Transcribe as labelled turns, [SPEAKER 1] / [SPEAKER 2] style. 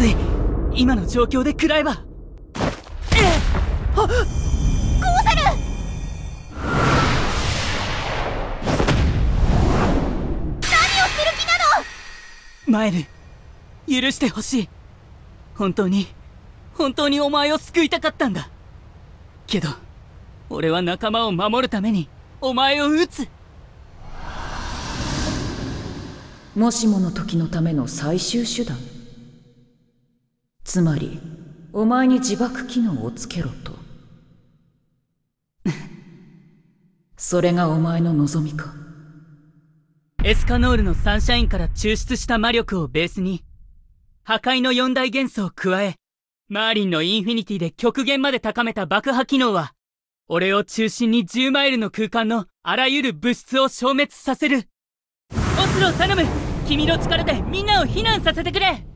[SPEAKER 1] ずい今の状況で食らえばえっあっこーせル何をする気なのマエル許してほしい本当に本当にお前を救いたかったんだけど俺は仲間を守るために
[SPEAKER 2] お前を撃つもしもの時のための最終手段つまりお前に自爆機能をつけろと それがお前の望みか
[SPEAKER 1] エスカノールのサンシャインから抽出した魔力をベースに破壊の四大元素を加えマーリンのインフィニティで極限まで高めた爆破機能は俺を中心に10マイルの空間のあらゆる物質を消滅させるオスロ頼む君の力でみんなを避難させてくれ